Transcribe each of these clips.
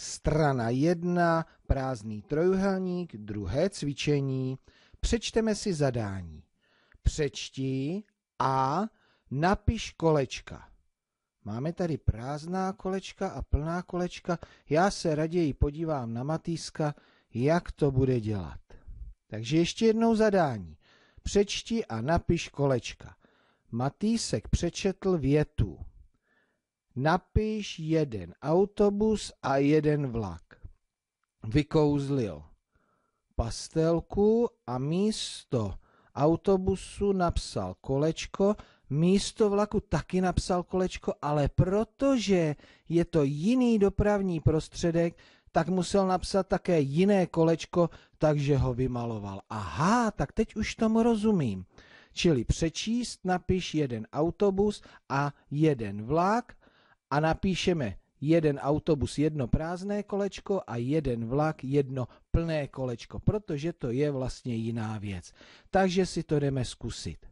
Strana 1, prázdný trojuhelník, druhé cvičení. Přečteme si zadání. Přečti a napiš kolečka. Máme tady prázdná kolečka a plná kolečka. Já se raději podívám na Matýska, jak to bude dělat. Takže ještě jednou zadání. Přečti a napiš kolečka. Matýsek přečetl větu. Napiš jeden autobus a jeden vlak. Vykouzlil pastelku a místo autobusu napsal kolečko, místo vlaku taky napsal kolečko, ale protože je to jiný dopravní prostředek, tak musel napsat také jiné kolečko, takže ho vymaloval. Aha, tak teď už tomu rozumím. Čili přečíst, napiš jeden autobus a jeden vlak a napíšeme jeden autobus jedno prázdné kolečko a jeden vlak jedno plné kolečko, protože to je vlastně jiná věc. Takže si to jdeme zkusit.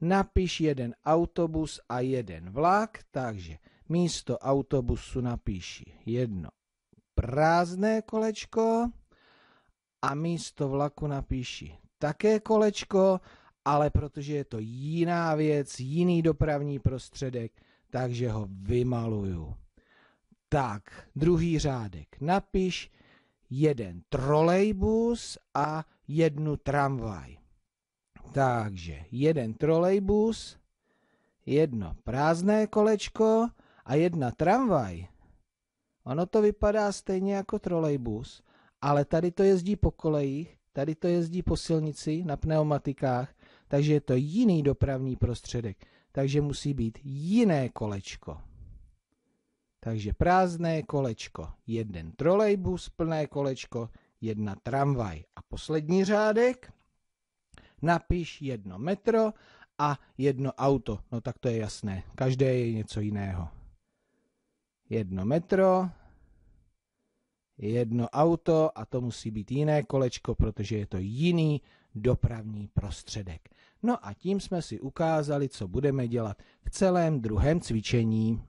Napiš jeden autobus a jeden vlak, takže místo autobusu napíši jedno prázdné kolečko a místo vlaku napíši také kolečko, ale protože je to jiná věc, jiný dopravní prostředek, takže ho vymaluju. Tak, druhý řádek. Napiš jeden trolejbus a jednu tramvaj. Takže jeden trolejbus, jedno prázdné kolečko a jedna tramvaj. Ono to vypadá stejně jako trolejbus, ale tady to jezdí po kolejích, tady to jezdí po silnici na pneumatikách, takže je to jiný dopravní prostředek takže musí být jiné kolečko. Takže prázdné kolečko, jeden trolejbus, plné kolečko, jedna tramvaj. A poslední řádek, napiš jedno metro a jedno auto. No tak to je jasné, každé je něco jiného. Jedno metro, jedno auto a to musí být jiné kolečko, protože je to jiný dopravní prostředek. No a tím jsme si ukázali, co budeme dělat v celém druhém cvičení.